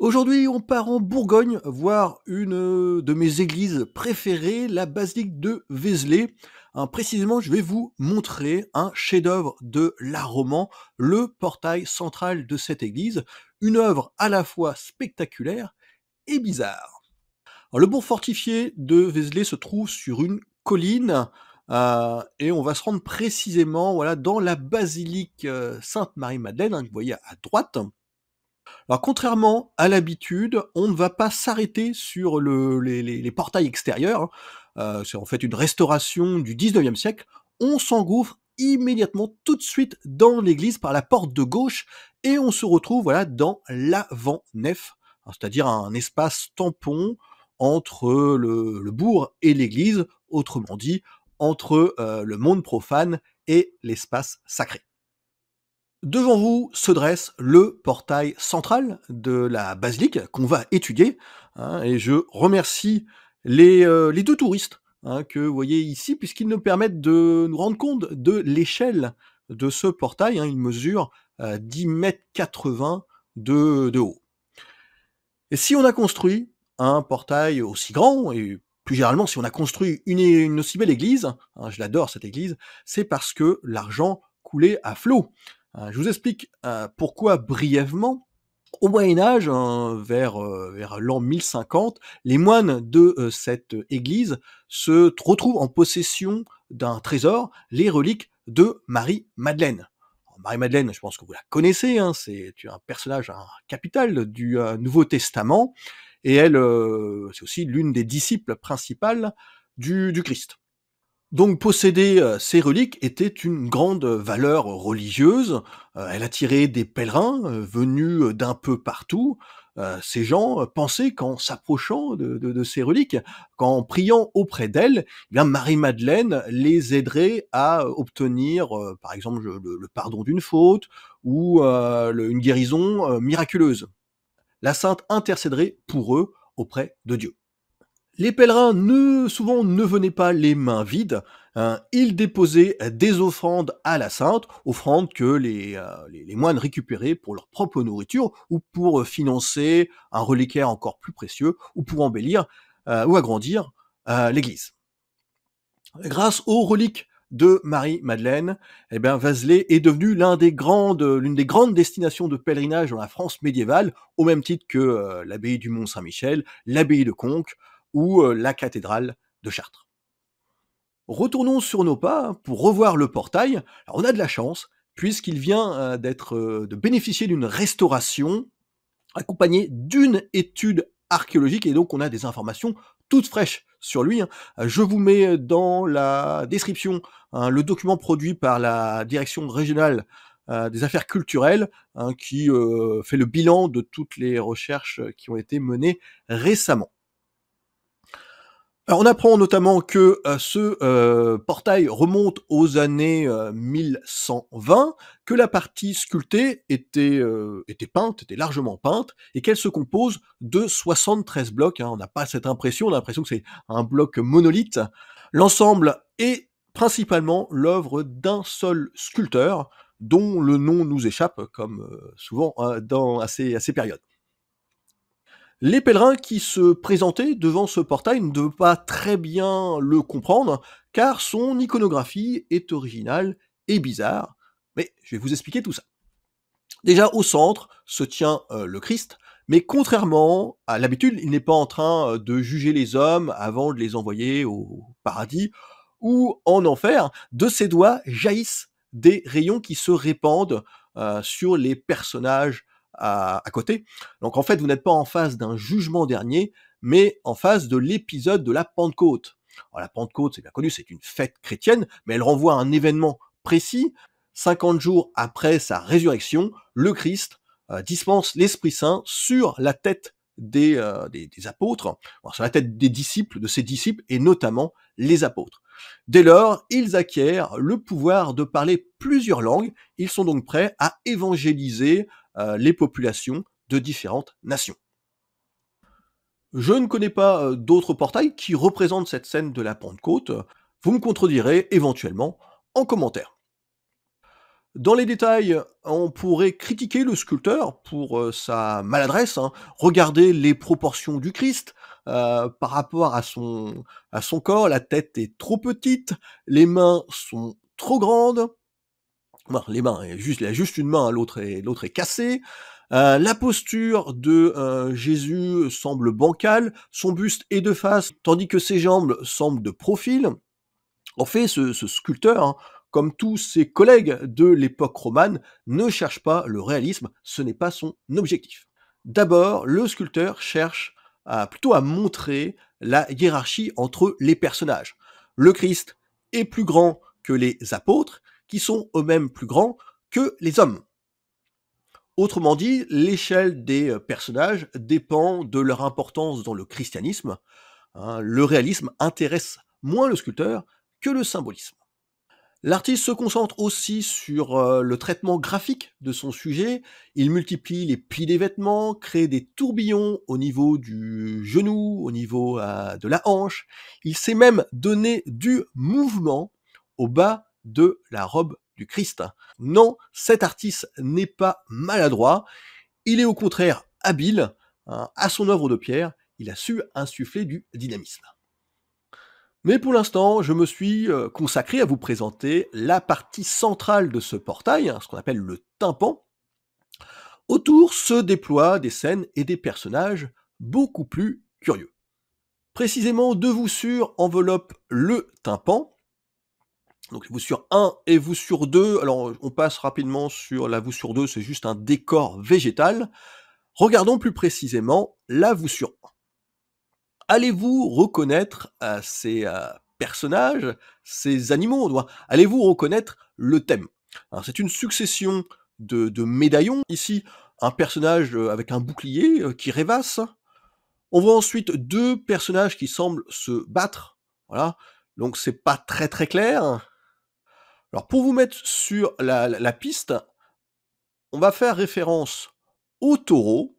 Aujourd'hui, on part en Bourgogne voir une euh, de mes églises préférées, la basilique de Vézelay. Hein, précisément, je vais vous montrer un chef-d'œuvre de l'art roman, le portail central de cette église, une œuvre à la fois spectaculaire et bizarre. le bourg fortifié de Vézelay se trouve sur une colline euh, et on va se rendre précisément voilà, dans la basilique euh, Sainte-Marie-Madeleine, hein, que vous voyez à droite. Alors contrairement à l'habitude, on ne va pas s'arrêter sur les, portails extérieurs, hein. euh, c'est en fait une restauration du 19e siècle, on s'engouffre immédiatement tout de suite dans l'église par la porte de gauche et on se retrouve voilà dans l'avant-nef, hein, c'est-à-dire un espace tampon entre le, bourg et l'église, autrement dit entre euh, le monde profane et l'espace sacré. Devant vous se dresse le portail central de la basilique qu'on va étudier. Hein, et je remercie les, euh, deux touristes hein, que vous voyez ici, puisqu'ils nous permettent de nous rendre compte de l'échelle de ce portail. il hein. mesure 10,80 euh, 10 mètres 80 de, de haut. Et si on a construit un portail aussi grand, et plus généralement si on a construit une, une aussi belle église, je l'adore cette église, c'est parce que l'argent coulait à flot. Euh, je vous explique euh, pourquoi brièvement. Au Moyen Âge, hein, euh, vers, l'an 1050, les moines de cette église se retrouvent en possession d'un trésor, les reliques de Marie-Madeleine. Marie-Madeleine, je pense que vous la connaissez, hein, c'est un personnage capital du Nouveau Testament, et elle, c'est aussi l'une des disciples principales du Christ. Donc posséder euh, ces reliques était une grande valeur religieuse, euh, elle attirait des pèlerins euh, venus d'un peu partout. Ces gens pensaient qu'en s'approchant de, ces reliques, qu'en priant auprès d'elles, eh Marie-Madeleine les aiderait à obtenir, par exemple, le, pardon d'une faute ou une guérison miraculeuse. La sainte intercéderait pour eux auprès de Dieu. Les pèlerins ne, souvent ne venaient pas les mains vides, hein. ils déposaient des offrandes à la sainte, offrandes que les, euh, moines récupéraient pour leur propre nourriture ou pour euh, financer un reliquaire encore plus précieux ou pour embellir euh, ou agrandir l'église. Grâce aux reliques de Marie-Madeleine, eh ben, est devenu l'une des, grandes, destinations de pèlerinage dans la France médiévale, au même titre que l'abbaye du Mont-Saint-Michel, l'abbaye de Conques, ou euh, la cathédrale de Chartres. Retournons sur nos pas pour revoir le portail. Alors, on a de la chance puisqu'il vient euh, d'être euh, de bénéficier d'une restauration accompagnée d'une étude archéologique et donc on a des informations toutes fraîches sur lui. Hein. Je vous mets dans la description hein, le document produit par la direction régionale des affaires culturelles hein, qui fait le bilan de toutes les recherches qui ont été menées récemment. Euh, on apprend notamment que euh, ce euh, portail remonte aux années 1120, que la partie sculptée était, était peinte, était largement peinte, et qu'elle se compose de 73 blocs. Hein. On n'a pas cette impression, on a l'impression que c'est un bloc monolithe. L'ensemble est principalement l'œuvre d'un seul sculpteur, dont le nom nous échappe, comme souvent hein, dans, à ces périodes. Les pèlerins qui se présentaient devant ce portail ne devaient pas très bien le comprendre, car son iconographie est originale et bizarre, mais je vais vous expliquer tout ça. Déjà au centre se tient euh, le Christ, mais contrairement à l'habitude, il n'est pas en train euh, de juger les hommes avant de les envoyer au paradis ou en enfer. De ses doigts jaillissent des rayons qui se répandent euh, sur les personnages à, côté. Donc en fait, vous n'êtes pas en face d'un jugement dernier, mais en face de l'épisode de la Pentecôte. la Pentecôte, c'est bien connu, c'est une fête chrétienne, mais elle renvoie à un événement précis. 50 jours après sa résurrection, le Christ euh, dispense l'Esprit Saint sur la tête des, euh, des, apôtres, sur la tête des disciples, de ses disciples, et notamment les apôtres. Dès lors, ils acquièrent le pouvoir de parler plusieurs langues, ils sont donc prêts à évangéliser euh, les populations de différentes nations. Je ne connais pas euh, d'autres portails qui représentent cette scène de la Pentecôte. Vous me contredirez éventuellement en commentaire. Dans les détails, on pourrait critiquer le sculpteur pour euh, sa maladresse, hein. Regardez regarder les proportions du Christ par rapport à son corps, la tête est trop petite, les mains sont trop grandes, Bon, les mains, juste, il a juste une main, hein, l'autre est, l'autre est cassée. Euh, la posture de euh, Jésus semble bancale, son buste est de face, tandis que ses jambes semblent de profil. En fait, ce, sculpteur, hein, comme tous ses collègues de l'époque romane, ne cherche pas le réalisme, ce n'est pas son objectif. D'abord, le sculpteur cherche plutôt à montrer la hiérarchie entre les personnages. Le Christ est plus grand que les apôtres, qui sont eux-mêmes plus grands que les hommes. Autrement dit, l'échelle des euh, personnages dépend de leur importance dans le christianisme. Hein. le réalisme intéresse moins le sculpteur que le symbolisme. L'artiste se concentre aussi sur euh, le traitement graphique de son sujet. Il multiplie les plis des vêtements, crée des tourbillons au niveau du genou, au niveau euh, de la hanche. Il s'est même donné du mouvement au bas de la robe du Christ. Non, cet artiste n'est pas maladroit, il est au contraire habile, hein, à son œuvre de pierre, il a su insuffler du dynamisme. Mais pour l'instant, je me suis euh, consacré à vous présenter la partie centrale de ce portail, hein, ce qu'on appelle le tympan. Autour se déploient des scènes et des personnages beaucoup plus curieux. Précisément, de vous sur enveloppe le tympan, donc vous sur 1 et vous sur 2. Alors euh, on passe rapidement sur la vous sur 2, c'est juste un décor végétal. Regardons plus précisément la vous sur 1. Allez-vous reconnaître euh, ces euh, personnages, ces animaux Allez-vous reconnaître le thème C'est une succession de, de, médaillons. Ici, un personnage avec un bouclier qui rêvasse. On voit ensuite deux personnages qui semblent se battre. Voilà. Donc c'est pas très très clair. Alors pour vous mettre sur la, piste, on va faire référence au taureau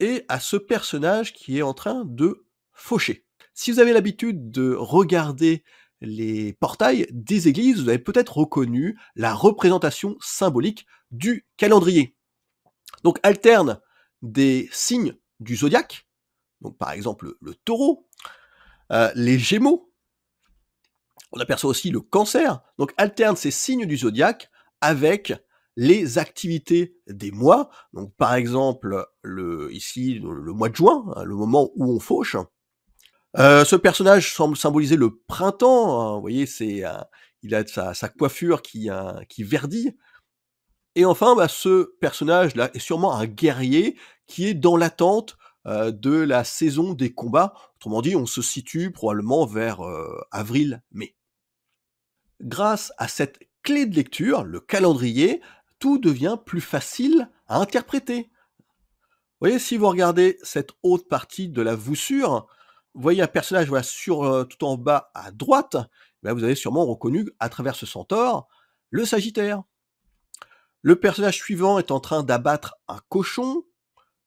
et à ce personnage qui est en train de faucher. Si vous avez l'habitude de regarder les portails des églises, vous avez peut-être reconnu la représentation symbolique du calendrier. Donc alterne des signes du zodiaque, donc par exemple le taureau, euh, les gémeaux, on aperçoit aussi le cancer. Donc alterne ces signes du zodiaque avec les activités des mois. Donc par exemple, le, ici, le, mois de juin, hein, le moment où on fauche. Euh, ce personnage semble symboliser le printemps. Hein. Vous voyez, c'est, euh, il a sa, coiffure qui, euh, qui verdit. Et enfin, bah, ce personnage-là est sûrement un guerrier qui est dans l'attente de la saison des combats. Autrement dit, on se situe probablement vers avril-mai. Grâce à cette clé de lecture, le calendrier, tout devient plus facile à interpréter. Vous voyez, si vous regardez cette haute partie de la voussure, vous voyez un personnage voilà, sur, euh, tout en bas à droite, eh vous avez sûrement reconnu à travers ce centaure le Sagittaire. Le personnage suivant est en train d'abattre un cochon,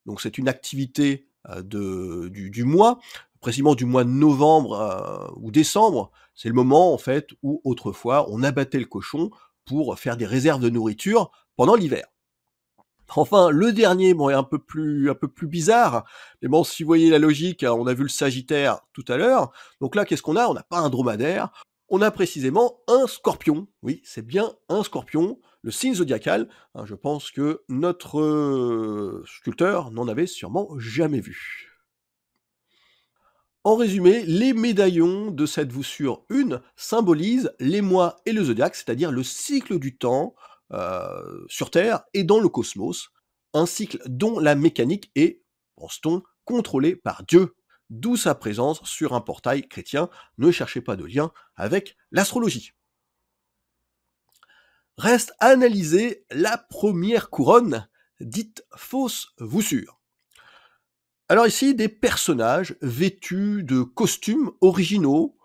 donc c'est une activité euh, de, du, du, mois précisément du mois de novembre euh, ou décembre, c'est le moment en fait où autrefois on abattait le cochon pour faire des réserves de nourriture pendant l'hiver. Enfin, le dernier, bon, est un peu plus, un peu plus bizarre. Mais bon, si vous voyez la logique, hein, on a vu le Sagittaire tout à l'heure. Donc là, qu'est-ce qu'on a On n'a pas un dromadaire. On a précisément un scorpion. Oui, c'est bien un scorpion, le signe zodiacal. Hein, je pense que notre euh, sculpteur n'en avait sûrement jamais vu. En résumé, les médaillons de cette voussure 1 symbolisent les mois et le zodiaque, c'est-à-dire le cycle du temps euh, sur Terre et dans le cosmos, un cycle dont la mécanique est, pense-t-on, contrôlée par Dieu, d'où sa présence sur un portail chrétien. Ne cherchez pas de lien avec l'astrologie. Reste à analyser la première couronne, dite fausse voussure. Alors ici, des personnages vêtus de costumes originaux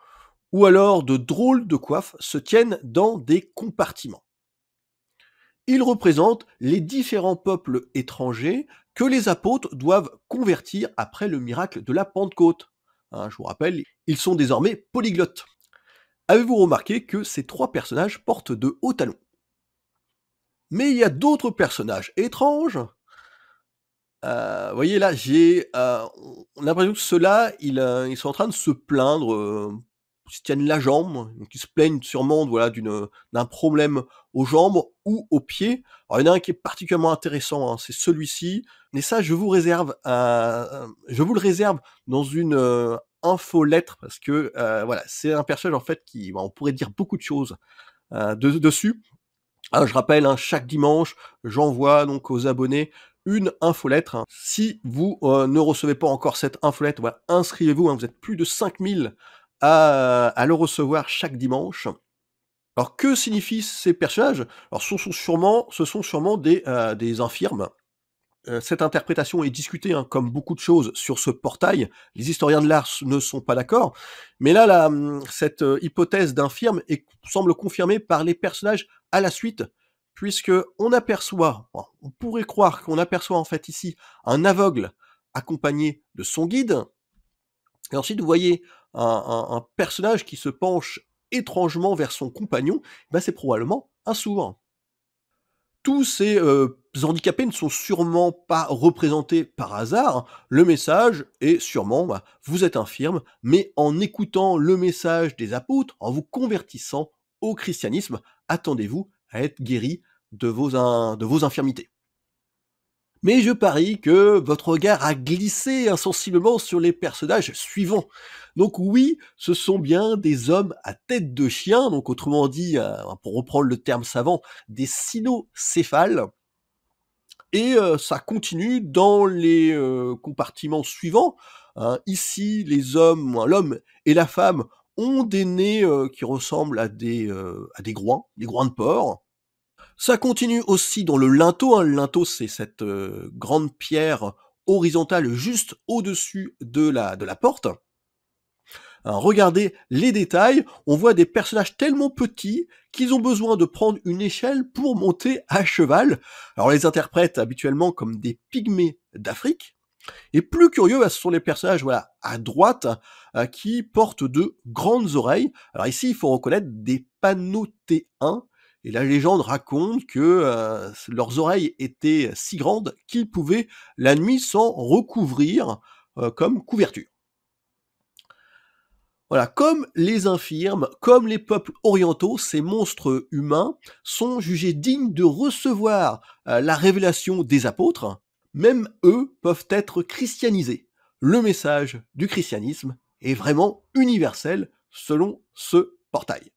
ou alors de drôles de coiffes se tiennent dans des compartiments. Ils représentent les différents peuples étrangers que les apôtres doivent convertir après le miracle de la Pentecôte. Hein, je vous rappelle, ils sont désormais polyglottes. Avez-vous remarqué que ces trois personnages portent de hauts talons Mais il y a d'autres personnages étranges euh, vous voyez là, j'ai euh, on a l'impression que ceux-là, euh, ils, sont en train de se plaindre, ils se tiennent la jambe, donc ils se plaignent sûrement voilà d'une d'un problème aux jambes ou aux pieds. Alors il y en a un qui est particulièrement intéressant, hein, c'est celui-ci. Mais ça, je vous réserve, je vous le réserve dans une info lettre parce que voilà, c'est un personnage en fait qui, bah, on pourrait dire beaucoup de choses dessus. je rappelle, hein, chaque dimanche, j'envoie donc aux abonnés une infolettre. Hein. Si vous euh, ne recevez pas encore cette infolettre, inscrivez-vous. Hein, vous êtes plus de 5000 à, à le recevoir chaque dimanche. Alors que signifient ces personnages Alors ce sont sûrement, ce sont sûrement des, euh, infirmes. Euh, cette interprétation est discutée, hein, comme beaucoup de choses, sur ce portail. Les historiens de l'art ne sont pas d'accord. Mais là, hum, cette hypothèse d'infirme semble confirmée par les personnages à la suite puisque on aperçoit, on pourrait croire qu'on aperçoit en fait ici un aveugle accompagné de son guide. Et ensuite, vous voyez un, personnage qui se penche étrangement vers son compagnon. Eh ben, c'est probablement un sourd. Tous ces euh, handicapés ne sont sûrement pas représentés par hasard. Le message est sûrement bah, vous êtes infirme, mais en écoutant le message des apôtres, en vous convertissant au christianisme, attendez-vous à être guéri de vos, de vos infirmités. Mais je parie que votre regard a glissé insensiblement sur les personnages suivants. Donc oui, ce sont bien des hommes à tête de chien, donc autrement dit, euh, pour reprendre le terme savant, des cynocéphales. Et euh, ça continue dans les euh, compartiments suivants. Hein. ici, les hommes, l'homme et la femme ont des nez euh, qui ressemblent à des, euh, à des groins, des groins de porc. Ça continue aussi dans le linteau. Hein. Le linteau, c'est cette euh, grande pierre horizontale juste au-dessus de la, de la porte. regardez les détails. On voit des personnages tellement petits qu'ils ont besoin de prendre une échelle pour monter à cheval. Alors on les interprète habituellement comme des pygmées d'Afrique. Et plus curieux, bah, ce sont les personnages voilà à droite euh, qui portent de grandes oreilles. Alors ici, il faut reconnaître des panneaux T1. Et la légende raconte que euh, leurs oreilles étaient si grandes qu'ils pouvaient la nuit s'en recouvrir euh, comme couverture. Voilà, comme les infirmes, comme les peuples orientaux, ces monstres humains sont jugés dignes de recevoir la révélation des apôtres, même eux peuvent être christianisés. Le message du christianisme est vraiment universel selon ce portail.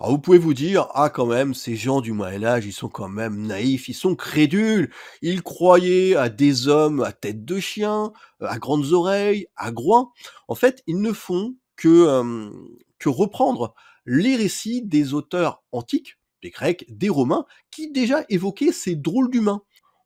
vous pouvez vous dire, ah quand même, ces gens du Moyen Âge, ils sont quand même naïfs, ils sont crédules, ils croyaient à des hommes à tête de chien, euh, à grandes oreilles, à groin. En fait, ils ne font que, euh, que reprendre les récits des auteurs antiques, des Grecs, des Romains, qui déjà évoquaient ces drôles d'humains,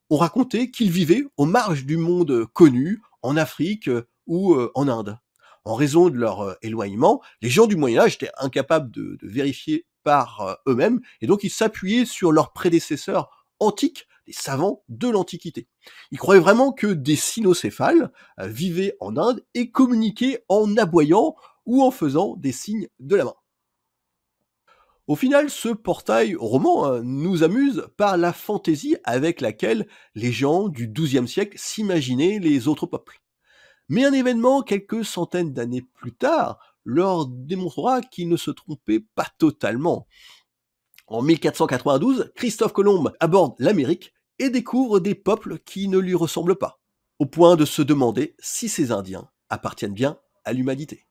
on racontait qu'ils vivaient aux marges du monde connu, en Afrique euh, ou euh, en Inde. En raison de leur euh, éloignement, les gens du Moyen Âge étaient incapables de, vérifier par eux-mêmes, et donc ils s'appuyaient sur leurs prédécesseurs antiques, les savants de l'Antiquité. Ils croyaient vraiment que des cynocéphales vivaient en Inde et communiquaient en aboyant ou en faisant des signes de la main. Au final, ce portail roman hein, nous amuse par la fantaisie avec laquelle les gens du XIIe siècle s'imaginaient les autres peuples. Mais un événement quelques centaines d'années plus tard leur démontrera qu'ils ne se trompaient pas totalement. En 1492, Christophe Colomb aborde l'Amérique et découvre des peuples qui ne lui ressemblent pas, au point de se demander si ces Indiens appartiennent bien à l'humanité.